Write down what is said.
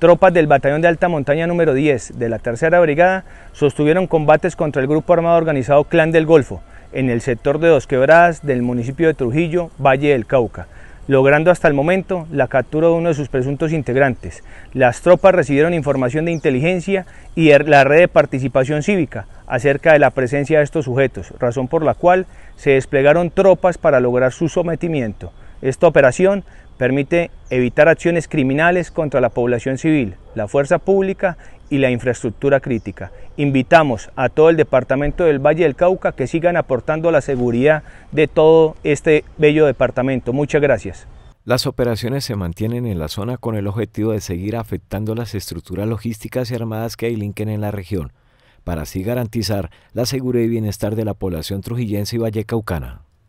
tropas del Batallón de Alta Montaña número 10 de la Tercera Brigada sostuvieron combates contra el grupo armado organizado Clan del Golfo en el sector de Dos Quebradas del municipio de Trujillo, Valle del Cauca, logrando hasta el momento la captura de uno de sus presuntos integrantes. Las tropas recibieron información de inteligencia y er, la red de participación cívica acerca de la presencia de estos sujetos, razón por la cual se desplegaron tropas para lograr su sometimiento. Esta operación permite evitar acciones criminales contra la población civil, la fuerza pública y la infraestructura crítica. Invitamos a todo el departamento del Valle del Cauca que sigan aportando la seguridad de todo este bello departamento. Muchas gracias. Las operaciones se mantienen en la zona con el objetivo de seguir afectando las estructuras logísticas y armadas que delinquen en la región, para así garantizar la seguridad y bienestar de la población trujillense y vallecaucana.